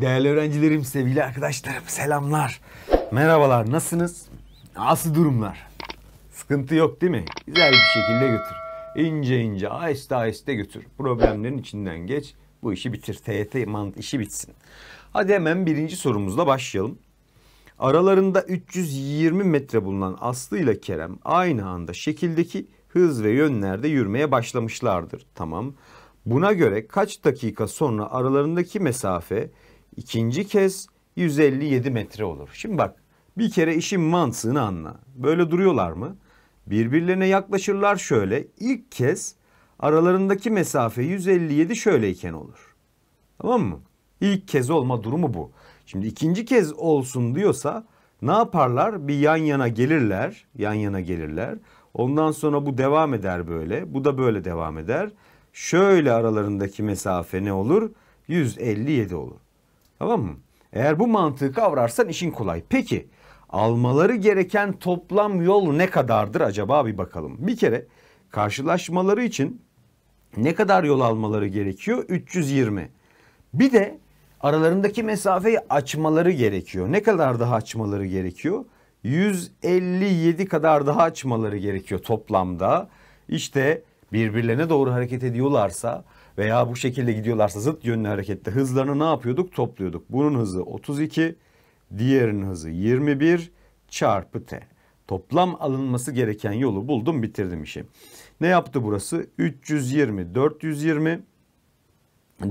Değerli öğrencilerim, sevgili arkadaşlarım, selamlar. Merhabalar, nasılsınız? Nasıl durumlar? Sıkıntı yok değil mi? Güzel bir şekilde götür. İnce ince, aiste aiste götür. Problemlerin içinden geç. Bu işi bitir. TYT mant işi bitsin. Hadi hemen birinci sorumuzla başlayalım. Aralarında 320 metre bulunan Aslı ile Kerem aynı anda şekildeki hız ve yönlerde yürümeye başlamışlardır. Tamam. Buna göre kaç dakika sonra aralarındaki mesafe ikinci kez 157 metre olur. Şimdi bak bir kere işin mantığını anla. Böyle duruyorlar mı? Birbirlerine yaklaşırlar şöyle. İlk kez aralarındaki mesafe 157 şöyleyken olur. Tamam mı? İlk kez olma durumu bu. Şimdi ikinci kez olsun diyorsa ne yaparlar? Bir yan yana gelirler. Yan yana gelirler. Ondan sonra bu devam eder böyle. Bu da böyle devam eder. Şöyle aralarındaki mesafe ne olur? 157 olur. Tamam mı? Eğer bu mantığı kavrarsan işin kolay. Peki almaları gereken toplam yol ne kadardır acaba bir bakalım. Bir kere karşılaşmaları için ne kadar yol almaları gerekiyor? 320. Bir de aralarındaki mesafeyi açmaları gerekiyor. Ne kadar daha açmaları gerekiyor? 157 kadar daha açmaları gerekiyor toplamda. İşte birbirlerine doğru hareket ediyorlarsa veya bu şekilde gidiyorlarsa zıt yönlü harekette hızlarını ne yapıyorduk? Topluyorduk. Bunun hızı 32, diğerinin hızı 21 çarpı t. Toplam alınması gereken yolu buldum bitirdim işi. Ne yaptı burası? 320, 420,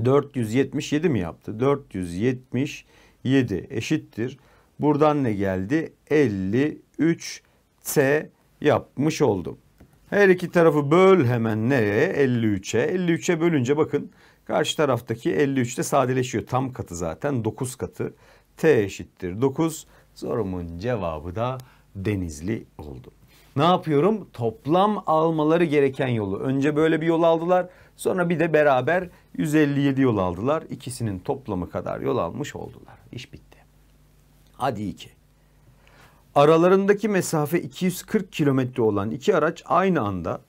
477 mi yaptı? 477 eşittir. Buradan ne geldi? 53 t yapmış oldum. Her iki tarafı böl hemen nereye? 53'e. 53'e bölünce bakın karşı taraftaki 53'te sadeleşiyor. Tam katı zaten 9 katı. T eşittir 9. Sorumun cevabı da denizli oldu. Ne yapıyorum? Toplam almaları gereken yolu. Önce böyle bir yol aldılar. Sonra bir de beraber 157 yol aldılar. İkisinin toplamı kadar yol almış oldular. İş bitti. Hadi iki aralarındaki mesafe 240 kilometre olan iki araç aynı anda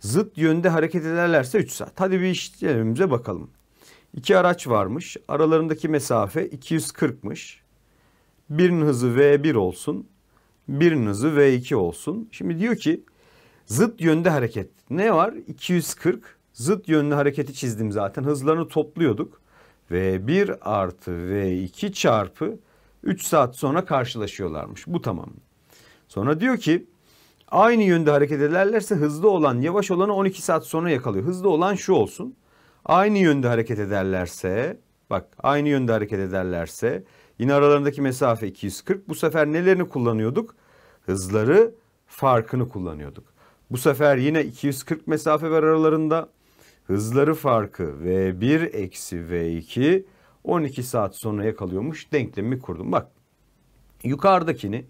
zıt yönde hareket ederlerse 3 saat. Hadi bir işlemimize bakalım. İki araç varmış. Aralarındaki mesafe 240'mış. Birinin hızı V1 olsun. Birinin hızı V2 olsun. Şimdi diyor ki zıt yönde hareket. Ne var? 240 zıt yönlü hareketi çizdim zaten. Hızlarını topluyorduk. V1 artı V2 çarpı 3 saat sonra karşılaşıyorlarmış. Bu tamam. Sonra diyor ki aynı yönde hareket ederlerse hızlı olan yavaş olanı 12 saat sonra yakalıyor. Hızlı olan şu olsun. Aynı yönde hareket ederlerse bak aynı yönde hareket ederlerse yine aralarındaki mesafe 240. Bu sefer nelerini kullanıyorduk? Hızları farkını kullanıyorduk. Bu sefer yine 240 mesafe var aralarında. Hızları farkı V1 eksi V2 12 saat sonra yakalıyormuş Denklemi kurdum. Bak yukarıdakini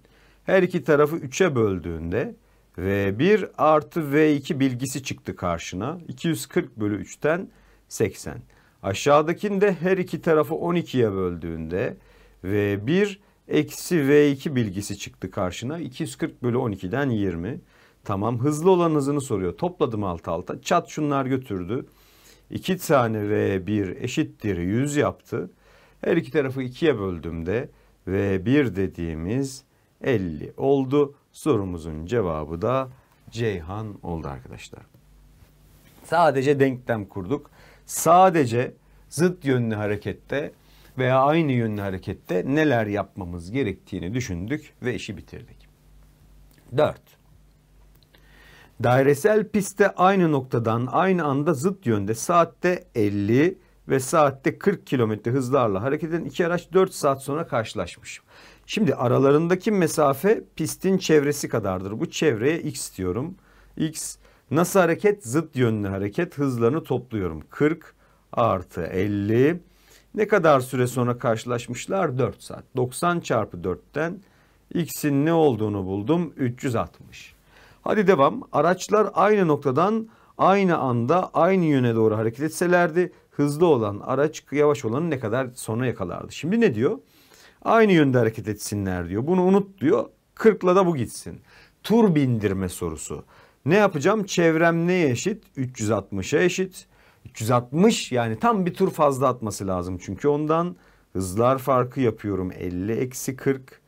her iki tarafı 3'e böldüğünde V1 artı V2 bilgisi çıktı karşına. 240 bölü 3'ten 80. Aşağıdakinde her iki tarafı 12'ye böldüğünde V1 eksi V2 bilgisi çıktı karşına. 240 bölü 12'den 20. Tamam hızlı olan hızını soruyor. Topladım alt alta. Çat şunlar götürdü. 2 tane V1 eşittir 100 yaptı. Her iki tarafı 2'ye böldüğümde V1 dediğimiz 50 oldu. Sorumuzun cevabı da Ceyhan oldu arkadaşlar. Sadece denklem kurduk. Sadece zıt yönlü harekette veya aynı yönlü harekette neler yapmamız gerektiğini düşündük ve işi bitirdik. 4. Dairesel pistte aynı noktadan aynı anda zıt yönde saatte 50 ve saatte 40 km hızlarla hareket eden iki araç 4 saat sonra karşılaşmış. Şimdi aralarındaki mesafe pistin çevresi kadardır. Bu çevreye x diyorum. x nasıl hareket? Zıt yönlü hareket. Hızlarını topluyorum. 40 artı 50. Ne kadar süre sonra karşılaşmışlar? 4 saat. 90 çarpı 4'ten x'in ne olduğunu buldum. 360. Hadi devam. Araçlar aynı noktadan aynı anda aynı yöne doğru hareket etselerdi hızlı olan araç yavaş olanı ne kadar sonra yakalardı. Şimdi ne diyor? Aynı yönde hareket etsinler diyor. Bunu unut diyor. 40'la da bu gitsin. Tur bindirme sorusu. Ne yapacağım? Çevrem neye eşit? 360'a eşit. 360 yani tam bir tur fazla atması lazım. Çünkü ondan hızlar farkı yapıyorum. 50 eksi 40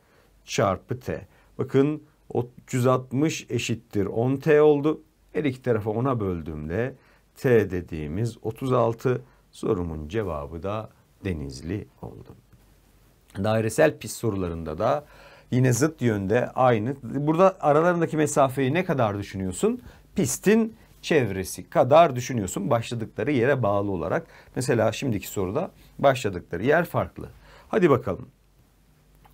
çarpı t. Bakın 360 eşittir 10t oldu. Her iki tarafa 10'a böldüğümde t dediğimiz 36 sorumun cevabı da denizli oldu. Dairesel pis sorularında da yine zıt yönde aynı. Burada aralarındaki mesafeyi ne kadar düşünüyorsun? Pistin çevresi kadar düşünüyorsun başladıkları yere bağlı olarak. Mesela şimdiki soruda başladıkları yer farklı. Hadi bakalım.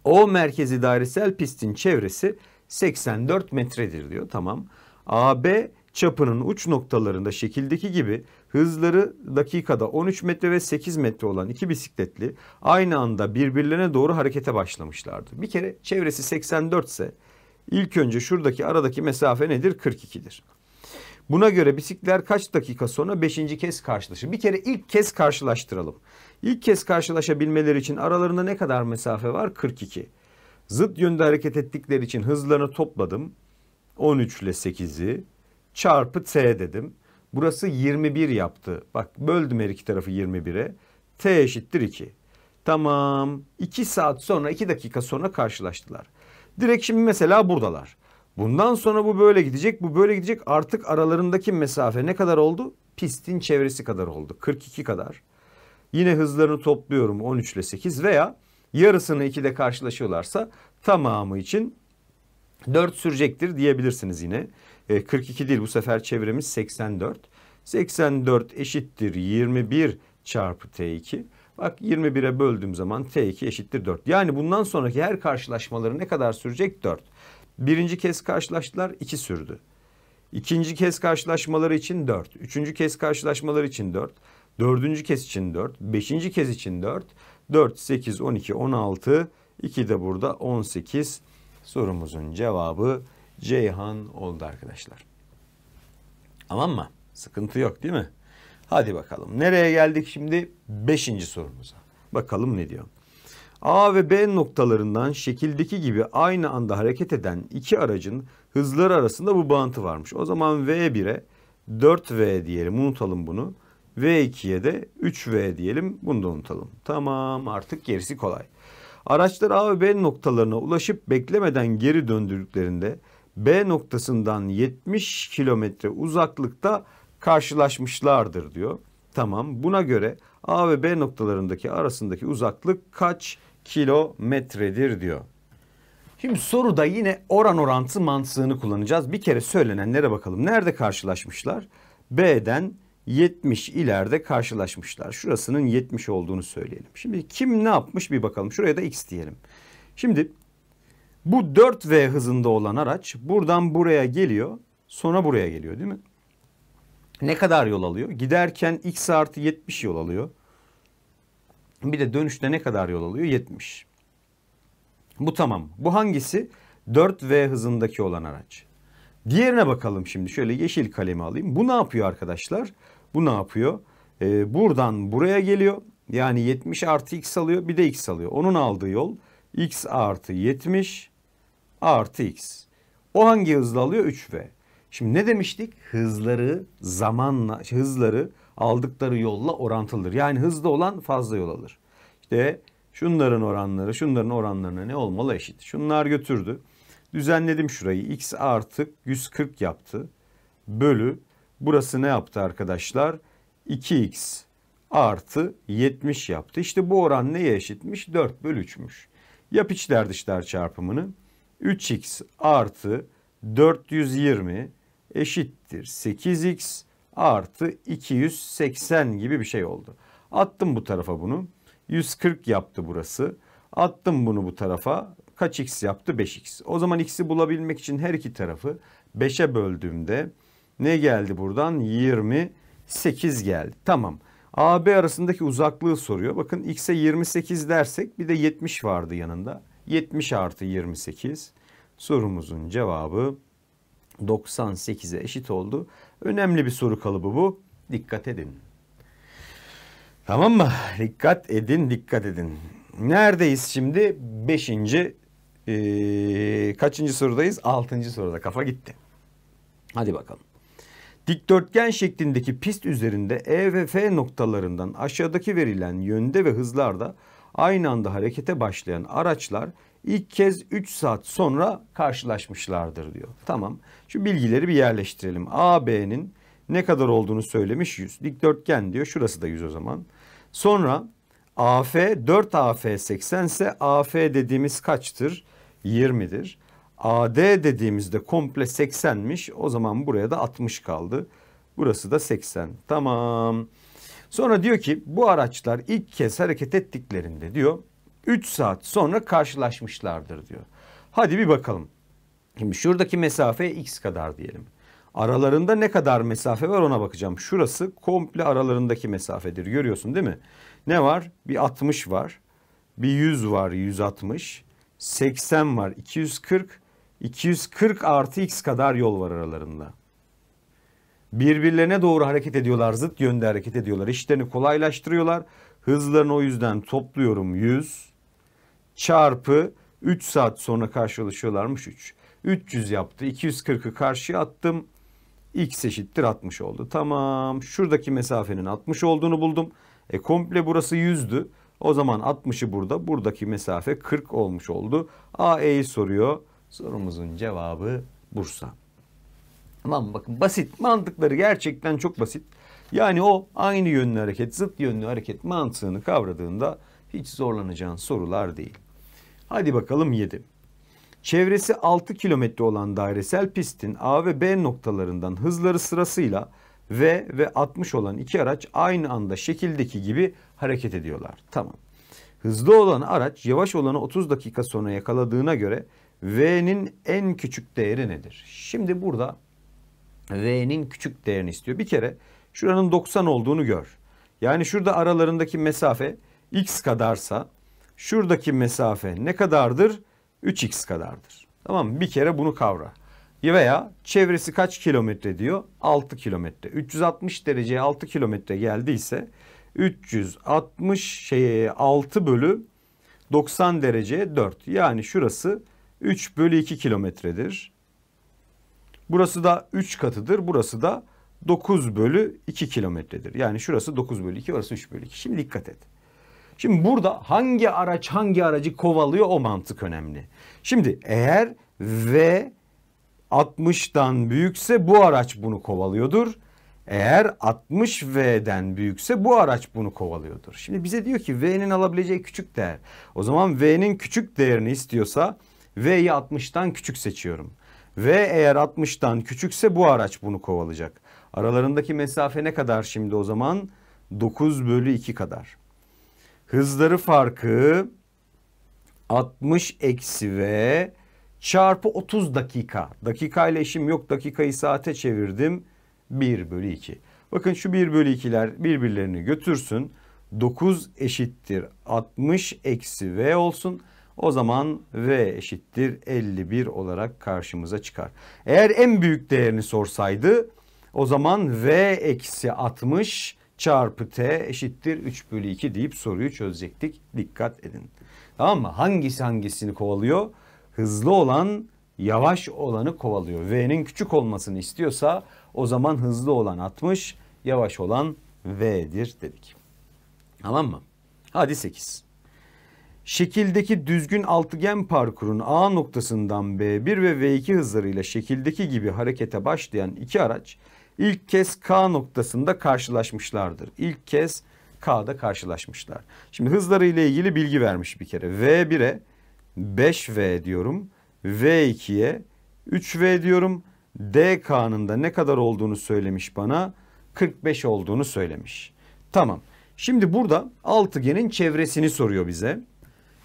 O merkezi dairesel pistin çevresi 84 metredir diyor. Tamam. AB çapının uç noktalarında şekildeki gibi hızları dakikada 13 metre ve 8 metre olan iki bisikletli aynı anda birbirlerine doğru harekete başlamışlardı. Bir kere çevresi 84 ise ilk önce şuradaki aradaki mesafe nedir? 42'dir. Buna göre bisikletler kaç dakika sonra 5. kez karşılaşır? Bir kere ilk kez karşılaştıralım. İlk kez karşılaşabilmeleri için aralarında ne kadar mesafe var? 42. Zıt yönde hareket ettikleri için hızlarını topladım. 13 ile 8'i çarpı t dedim. Burası 21 yaptı. Bak böldüm her iki tarafı 21'e. t eşittir 2. Tamam. 2 saat sonra 2 dakika sonra karşılaştılar. Direkt şimdi mesela buradalar. Bundan sonra bu böyle gidecek, bu böyle gidecek. Artık aralarındaki mesafe ne kadar oldu? Pistin çevresi kadar oldu. 42 kadar. Yine hızlarını topluyorum 13 ile 8 veya yarısını 2'de karşılaşıyorlarsa tamamı için 4 sürecektir diyebilirsiniz yine. E, 42 değil bu sefer çevremiz 84. 84 eşittir 21 çarpı T2. Bak 21'e böldüğüm zaman T2 eşittir 4. Yani bundan sonraki her karşılaşmaları ne kadar sürecek? 4. Birinci kez karşılaştılar 2 sürdü. İkinci kez karşılaşmaları için 4. Üçüncü kez karşılaşmaları için 4. Dördüncü kez için 4. Beşinci kez için 4. 4, 8, 12, 16, 2 de burada 18 sorumuzun cevabı Ceyhan oldu arkadaşlar. Aman mı? Sıkıntı yok değil mi? Hadi bakalım. Nereye geldik şimdi? Beşinci sorumuza. Bakalım ne diyor. A ve B noktalarından şekildeki gibi aynı anda hareket eden iki aracın hızları arasında bu bağıntı varmış. O zaman V1'e 4V diyelim unutalım bunu. V2'ye de 3V diyelim. Bunu da unutalım. Tamam artık gerisi kolay. Araçlar A ve B noktalarına ulaşıp beklemeden geri döndürdüklerinde B noktasından 70 kilometre uzaklıkta karşılaşmışlardır diyor. Tamam buna göre A ve B noktalarındaki arasındaki uzaklık kaç kilometredir diyor. Şimdi soruda yine oran orantı mantığını kullanacağız. Bir kere söylenenlere bakalım. Nerede karşılaşmışlar? B'den 70 ileride karşılaşmışlar. Şurasının 70 olduğunu söyleyelim. Şimdi kim ne yapmış bir bakalım. Şuraya da x diyelim. Şimdi bu 4V hızında olan araç buradan buraya geliyor. Sonra buraya geliyor değil mi? Ne kadar yol alıyor? Giderken x artı 70 yol alıyor. Bir de dönüşte ne kadar yol alıyor? 70. Bu tamam. Bu hangisi? 4V hızındaki olan araç. Diğerine bakalım şimdi. Şöyle yeşil kalemi alayım. Bu ne yapıyor arkadaşlar? Arkadaşlar. Bu ne yapıyor? E, buradan buraya geliyor. Yani 70 artı x alıyor bir de x alıyor. Onun aldığı yol x artı 70 artı x. O hangi hızla alıyor? 3v. Şimdi ne demiştik? Hızları zamanla hızları aldıkları yolla orantılıdır. Yani hızlı olan fazla yol alır. İşte şunların oranları şunların oranlarına ne olmalı eşit. Şunlar götürdü. Düzenledim şurayı. x artı 140 yaptı. Bölü Burası ne yaptı arkadaşlar? 2x artı 70 yaptı. İşte bu oran neye eşitmiş? 4 bölü 3'müş. Yap içler dışlar çarpımını. 3x artı 420 eşittir 8x artı 280 gibi bir şey oldu. Attım bu tarafa bunu. 140 yaptı burası. Attım bunu bu tarafa. Kaç x yaptı? 5x. O zaman x'i bulabilmek için her iki tarafı 5'e böldüğümde ne geldi buradan? 28 geldi. Tamam. AB arasındaki uzaklığı soruyor. Bakın X'e 28 dersek bir de 70 vardı yanında. 70 artı 28 sorumuzun cevabı 98'e eşit oldu. Önemli bir soru kalıbı bu. Dikkat edin. Tamam mı? Dikkat edin, dikkat edin. Neredeyiz şimdi? Beşinci, e, kaçıncı sorudayız? Altıncı soruda. Kafa gitti. Hadi bakalım. Dikdörtgen şeklindeki pist üzerinde E ve F noktalarından aşağıdaki verilen yönde ve hızlarda aynı anda harekete başlayan araçlar ilk kez 3 saat sonra karşılaşmışlardır diyor. Tamam şu bilgileri bir yerleştirelim. A B'nin ne kadar olduğunu söylemiş 100. Dikdörtgen diyor şurası da 100 o zaman. Sonra AF 4 AF 80 ise AF dediğimiz kaçtır? 20'dir. AD dediğimizde komple 80'miş. O zaman buraya da 60 kaldı. Burası da 80. Tamam. Sonra diyor ki bu araçlar ilk kez hareket ettiklerinde diyor 3 saat sonra karşılaşmışlardır diyor. Hadi bir bakalım. Şimdi şuradaki mesafe x kadar diyelim. Aralarında ne kadar mesafe var ona bakacağım. Şurası komple aralarındaki mesafedir. Görüyorsun değil mi? Ne var? Bir 60 var. Bir 100 var 160. 80 var 240. 240 artı x kadar yol var aralarında. Birbirlerine doğru hareket ediyorlar, zıt yönde hareket ediyorlar. İşlerini kolaylaştırıyorlar. Hızlarını o yüzden topluyorum 100 çarpı 3 saat sonra karşılaşıyorlarmış 3. 300 yaptı. 240'ı karşıya attım. X eşittir 60 oldu. Tamam. Şuradaki mesafenin 60 olduğunu buldum. E komple burası 100'dü. O zaman 60'ı burada. Buradaki mesafe 40 olmuş oldu. AE'yi soruyor. Sorumuzun cevabı Bursa. Tamam bakın basit. Mantıkları gerçekten çok basit. Yani o aynı yönlü hareket, zıt yönlü hareket mantığını kavradığında hiç zorlanacağın sorular değil. Hadi bakalım 7. Çevresi 6 kilometre olan dairesel pistin A ve B noktalarından hızları sırasıyla V ve 60 olan iki araç aynı anda şekildeki gibi hareket ediyorlar. Tamam. Hızlı olan araç yavaş olanı 30 dakika sonra yakaladığına göre V'nin en küçük değeri nedir? Şimdi burada V'nin küçük değerini istiyor. Bir kere şuranın 90 olduğunu gör. Yani şurada aralarındaki mesafe x kadarsa şuradaki mesafe ne kadardır? 3x kadardır. Tamam mı? Bir kere bunu kavra. Veya çevresi kaç kilometre diyor? 6 kilometre. 360 dereceye 6 kilometre geldiyse 360 şeye 6 bölü 90 dereceye 4. Yani şurası 3 bölü 2 kilometredir. Burası da 3 katıdır. Burası da 9 bölü 2 kilometredir. Yani şurası 9 bölü 2, orası 3 bölü 2. Şimdi dikkat et. Şimdi burada hangi araç hangi aracı kovalıyor o mantık önemli. Şimdi eğer V 60'dan büyükse bu araç bunu kovalıyordur. Eğer 60 V'den büyükse bu araç bunu kovalıyordur. Şimdi bize diyor ki V'nin alabileceği küçük değer. O zaman V'nin küçük değerini istiyorsa V'yi 60'tan küçük seçiyorum. V eğer 60'tan küçükse bu araç bunu kovalayacak. Aralarındaki mesafe ne kadar şimdi o zaman? 9 bölü 2 kadar. Hızları farkı 60 eksi V çarpı 30 dakika. Dakikayla işim yok. Dakikayı saate çevirdim. 1 bölü 2. Bakın şu 1 bölü 2'ler birbirlerini götürsün. 9 eşittir 60 eksi V olsun. O zaman V eşittir 51 olarak karşımıza çıkar. Eğer en büyük değerini sorsaydı o zaman V eksi 60 çarpı T eşittir 3 bölü 2 deyip soruyu çözecektik. Dikkat edin. Tamam mı? Hangisi hangisini kovalıyor? Hızlı olan yavaş olanı kovalıyor. V'nin küçük olmasını istiyorsa o zaman hızlı olan 60, yavaş olan V'dir dedik. Tamam mı? Hadi 8. Şekildeki düzgün altıgen parkurun A noktasından B1 ve V2 hızlarıyla şekildeki gibi harekete başlayan iki araç ilk kez K noktasında karşılaşmışlardır. İlk kez K'da karşılaşmışlar. Şimdi hızları ile ilgili bilgi vermiş bir kere. V1'e 5V diyorum. V2'ye 3V diyorum. DK'nın da ne kadar olduğunu söylemiş bana. 45 olduğunu söylemiş. Tamam. Şimdi burada altıgenin çevresini soruyor bize.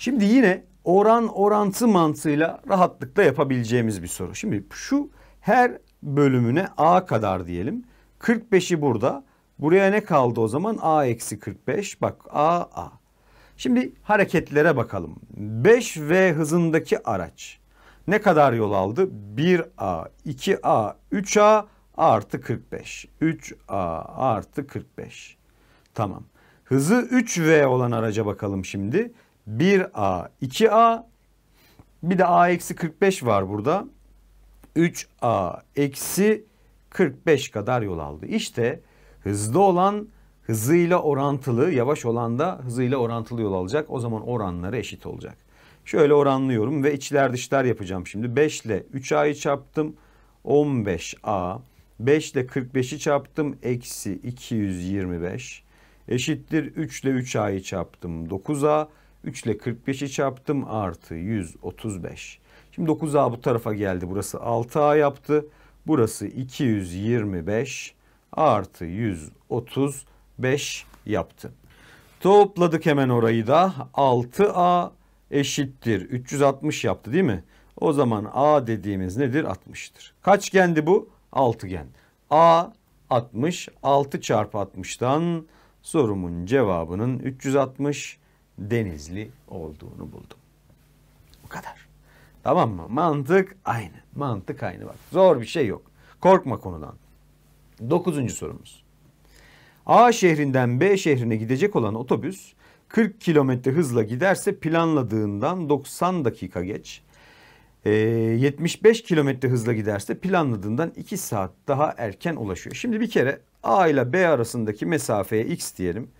Şimdi yine oran orantı mantığıyla rahatlıkla yapabileceğimiz bir soru. Şimdi şu her bölümüne a kadar diyelim. 45'i burada. Buraya ne kaldı o zaman? a eksi 45. Bak a a. Şimdi hareketlere bakalım. 5V hızındaki araç ne kadar yol aldı? 1A, 2A, 3A artı 45. 3A artı 45. Tamam. Hızı 3V olan araca bakalım şimdi. 1A, 2A bir de A eksi 45 var burada. 3A eksi 45 kadar yol aldı. İşte hızlı olan hızıyla orantılı, yavaş olan da hızıyla orantılı yol alacak. O zaman oranları eşit olacak. Şöyle oranlıyorum ve içler dışlar yapacağım şimdi. 5 ile 3A'yı çarptım. 15A. 5 ile 45'i çarptım. Eksi 225. Eşittir 3 ile 3A'yı çarptım. 9A. 3 ile 45'i çarptım artı 135. Şimdi 9A bu tarafa geldi. Burası 6A yaptı. Burası 225 artı 135 yaptı. Topladık hemen orayı da 6A eşittir 360 yaptı değil mi? O zaman A dediğimiz nedir? 60'tır. Kaç gendi bu? Altıgen. A 60 6 çarpı 60'tan sorumun cevabının 360 Denizli olduğunu buldum. Bu kadar. Tamam mı? Mantık aynı. Mantık aynı bak. Zor bir şey yok. Korkma konudan. Dokuzuncu sorumuz. A şehrinden B şehrine gidecek olan otobüs 40 kilometre hızla giderse planladığından 90 dakika geç. 75 e, kilometre hızla giderse planladığından 2 saat daha erken ulaşıyor. Şimdi bir kere A ile B arasındaki mesafeye X diyelim.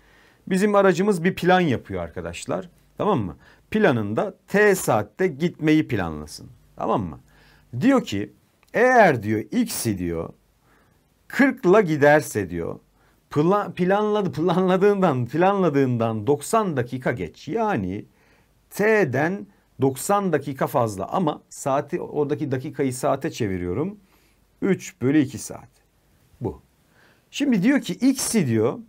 Bizim aracımız bir plan yapıyor arkadaşlar. Tamam mı? Planında T saatte gitmeyi planlasın. Tamam mı? Diyor ki eğer diyor x'i diyor 40'la giderse diyor plan, planladı planladığından planladığından 90 dakika geç. Yani T'den 90 dakika fazla ama saati oradaki dakikayı saate çeviriyorum. 3 bölü 2 saat. Bu. Şimdi diyor ki x'i diyor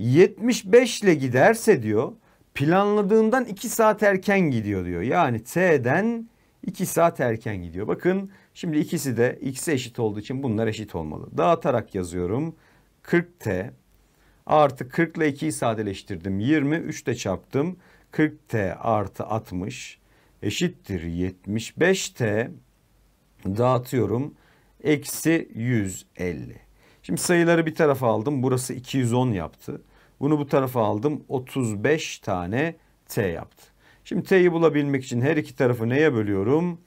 75 ile giderse diyor planladığından 2 saat erken gidiyor diyor. Yani T'den 2 saat erken gidiyor. Bakın şimdi ikisi de x'e eşit olduğu için bunlar eşit olmalı. Dağıtarak yazıyorum. 40t artı 40 ile 2'yi sadeleştirdim. 20 3 de çarptım. 40t artı 60 eşittir 75t dağıtıyorum. Eksi 150. Şimdi sayıları bir tarafa aldım. Burası 210 yaptı. Bunu bu tarafa aldım. 35 tane T yaptı. Şimdi T'yi bulabilmek için her iki tarafı neye bölüyorum?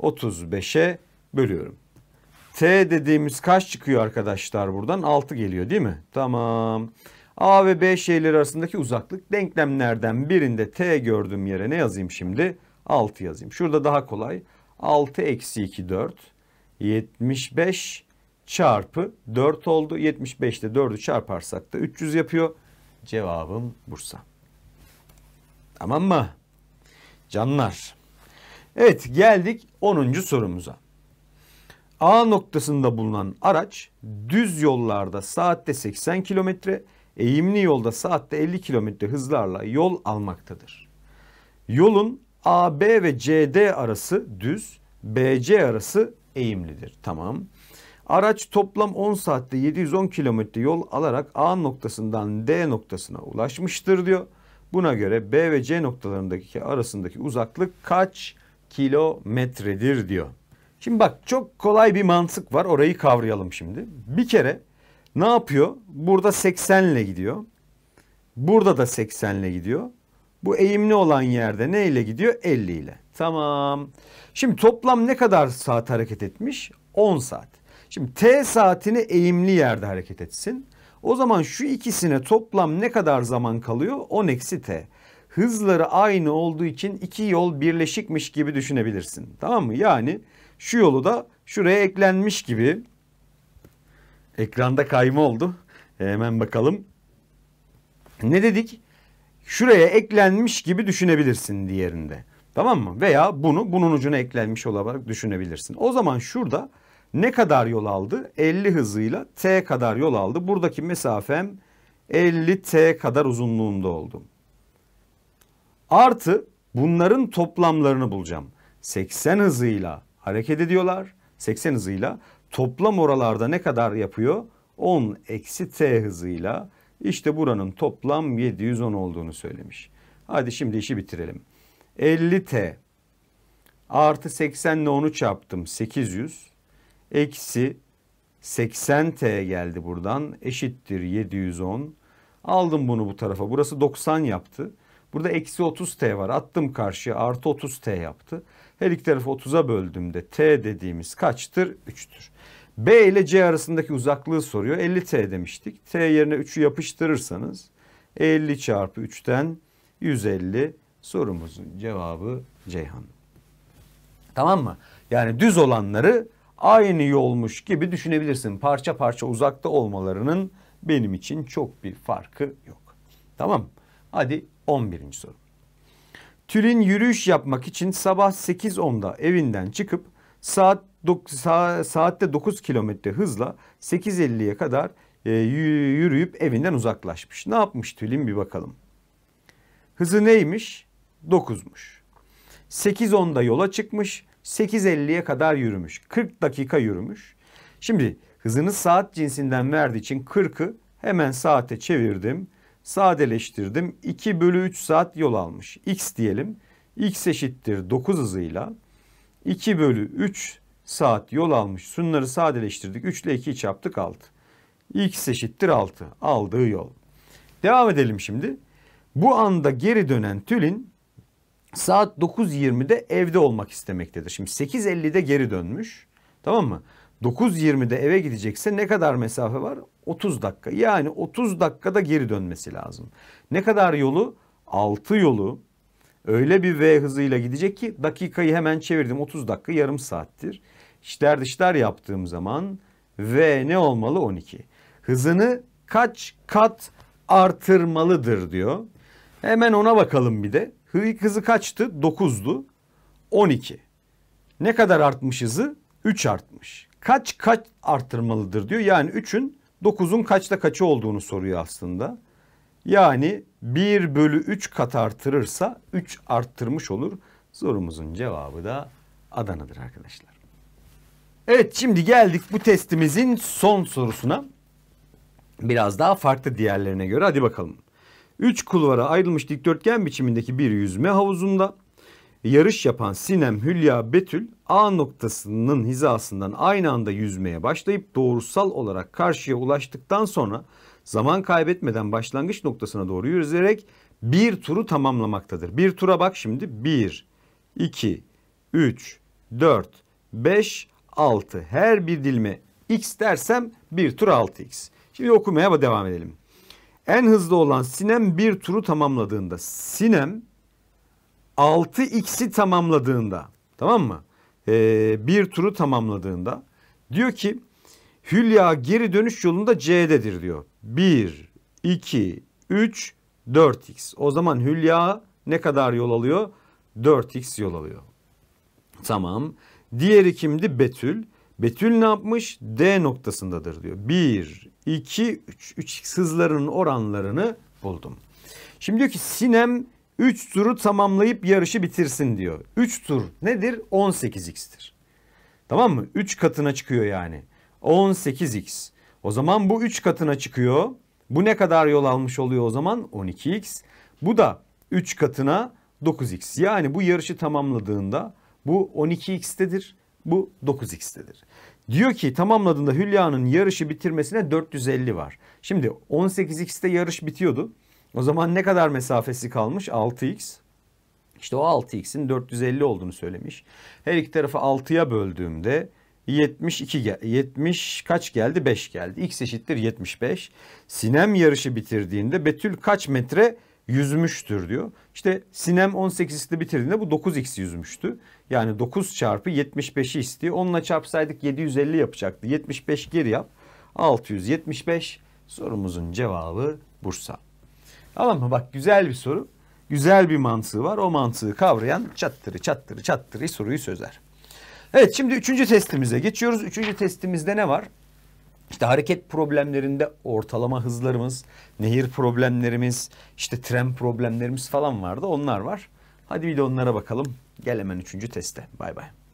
35'e bölüyorum. T dediğimiz kaç çıkıyor arkadaşlar buradan? 6 geliyor değil mi? Tamam. A ve B şeyleri arasındaki uzaklık denklemlerden birinde T gördüğüm yere ne yazayım şimdi? 6 yazayım. Şurada daha kolay. 6 eksi 2 4. 75 çarpı 4 oldu. 75 ile 4'ü çarparsak da 300 yapıyor. Cevabım Bursa. Tamam mı? Canlar. Evet geldik 10. sorumuza. A noktasında bulunan araç düz yollarda saatte 80 kilometre, eğimli yolda saatte 50 kilometre hızlarla yol almaktadır. Yolun AB ve CD arası düz, BC arası eğimlidir. Tamam. Araç toplam 10 saatte 710 kilometre yol alarak A noktasından D noktasına ulaşmıştır diyor. Buna göre B ve C noktalarındaki arasındaki uzaklık kaç kilometredir diyor. Şimdi bak çok kolay bir mantık var orayı kavrayalım şimdi. Bir kere ne yapıyor? Burada 80 ile gidiyor. Burada da 80 ile gidiyor. Bu eğimli olan yerde ne ile gidiyor? 50 ile. Tamam. Şimdi toplam ne kadar saat hareket etmiş? 10 saat. Şimdi T saatini eğimli yerde hareket etsin. O zaman şu ikisine toplam ne kadar zaman kalıyor? 10 eksi T. Hızları aynı olduğu için iki yol birleşikmiş gibi düşünebilirsin. Tamam mı? Yani şu yolu da şuraya eklenmiş gibi. Ekranda kayma oldu. Hemen bakalım. Ne dedik? Şuraya eklenmiş gibi düşünebilirsin diğerinde. Tamam mı? Veya bunu bunun ucuna eklenmiş olarak düşünebilirsin. O zaman şurada ne kadar yol aldı? 50 hızıyla T kadar yol aldı. Buradaki mesafem 50 T kadar uzunluğunda oldu. Artı bunların toplamlarını bulacağım. 80 hızıyla hareket ediyorlar. 80 hızıyla toplam oralarda ne kadar yapıyor? 10 eksi T hızıyla işte buranın toplam 710 olduğunu söylemiş. Hadi şimdi işi bitirelim. 50 T artı 80 ile 10'u çarptım 800 eksi 80T geldi buradan eşittir 710. Aldım bunu bu tarafa burası 90 yaptı. Burada eksi 30T var attım karşıya artı 30T yaptı. Her iki tarafı 30'a böldüğümde T dediğimiz kaçtır? 3'tür. B ile C arasındaki uzaklığı soruyor. 50T demiştik. T yerine 3'ü yapıştırırsanız 50 çarpı 3'ten 150 sorumuzun cevabı Ceyhan. Tamam mı? Yani düz olanları aynı yolmuş gibi düşünebilirsin. Parça parça uzakta olmalarının benim için çok bir farkı yok. Tamam hadi 11. soru. Tülin yürüyüş yapmak için sabah 8.10'da evinden çıkıp saat saatte 9 kilometre hızla 8.50'ye kadar e, yürüyüp evinden uzaklaşmış. Ne yapmış Tülin bir bakalım. Hızı neymiş? 9'muş. 8.10'da yola çıkmış. 8.50'ye kadar yürümüş. 40 dakika yürümüş. Şimdi hızını saat cinsinden verdiği için 40'ı hemen saate çevirdim. Sadeleştirdim. 2 bölü 3 saat yol almış. X diyelim. X eşittir 9 hızıyla 2 bölü 3 saat yol almış. Şunları sadeleştirdik. 3 ile 2'yi çarptık 6. X eşittir 6. Aldığı yol. Devam edelim şimdi. Bu anda geri dönen tülin saat 9.20'de evde olmak istemektedir. Şimdi 8.50'de geri dönmüş. Tamam mı? 9.20'de eve gidecekse ne kadar mesafe var? 30 dakika. Yani 30 dakikada geri dönmesi lazım. Ne kadar yolu? 6 yolu öyle bir V hızıyla gidecek ki dakikayı hemen çevirdim. 30 dakika yarım saattir. İşler dışlar yaptığım zaman V ne olmalı? 12. Hızını kaç kat artırmalıdır diyor. Hemen ona bakalım bir de. Hızı, hızı kaçtı? 9'du. 12. Ne kadar artmış hızı? 3 artmış. Kaç kaç arttırmalıdır diyor. Yani 3'ün 9'un kaçta kaçı olduğunu soruyor aslında. Yani 1 bölü 3 kat artırırsa 3 arttırmış olur. Sorumuzun cevabı da Adana'dır arkadaşlar. Evet şimdi geldik bu testimizin son sorusuna. Biraz daha farklı diğerlerine göre hadi bakalım. 3 kulvara ayrılmış dikdörtgen biçimindeki bir yüzme havuzunda yarış yapan Sinem, Hülya, Betül A noktasının hizasından aynı anda yüzmeye başlayıp doğrusal olarak karşıya ulaştıktan sonra zaman kaybetmeden başlangıç noktasına doğru yüzerek bir turu tamamlamaktadır. Bir tura bak şimdi 1, 2, 3, 4, 5, 6 her bir dilime x dersem bir tur 6x. Şimdi okumaya devam edelim. En hızlı olan Sinem bir turu tamamladığında. Sinem 6x'i tamamladığında tamam mı? Ee, bir turu tamamladığında diyor ki Hülya geri dönüş yolunda C'dedir diyor. 1, 2, 3, 4x. O zaman Hülya ne kadar yol alıyor? 4x yol alıyor. Tamam. Diğeri kimdi? Betül. Betül ne yapmış? D noktasındadır diyor. 1, 2, 3. 3 hızlarının oranlarını buldum. Şimdi diyor ki Sinem 3 turu tamamlayıp yarışı bitirsin diyor. 3 tur nedir? 18x'tir. Tamam mı? 3 katına çıkıyor yani. 18x. O zaman bu 3 katına çıkıyor. Bu ne kadar yol almış oluyor o zaman? 12x. Bu da 3 katına 9x. Yani bu yarışı tamamladığında bu 12x'tedir. Bu 9x'tedir. Diyor ki tamamladığında Hülya'nın yarışı bitirmesine 450 var. Şimdi 18x'te yarış bitiyordu. O zaman ne kadar mesafesi kalmış? 6x. İşte o 6x'in 450 olduğunu söylemiş. Her iki tarafı 6'ya böldüğümde 72 70 kaç geldi? 5 geldi. X eşittir 75. Sinem yarışı bitirdiğinde Betül kaç metre yüzmüştür diyor. İşte Sinem 18x'li bitirdiğinde bu 9x yüzmüştü. Yani 9 çarpı 75'i istiyor. Onunla çarpsaydık 750 yapacaktı. 75 geri yap. 675 sorumuzun cevabı Bursa. Tamam mı? Bak güzel bir soru. Güzel bir mantığı var. O mantığı kavrayan çattırı çattırı çattırı soruyu sözer. Evet şimdi üçüncü testimize geçiyoruz. Üçüncü testimizde ne var? İşte hareket problemlerinde ortalama hızlarımız, nehir problemlerimiz, işte tren problemlerimiz falan vardı. Onlar var. Hadi bir de onlara bakalım. Gel hemen üçüncü teste. Bay bay.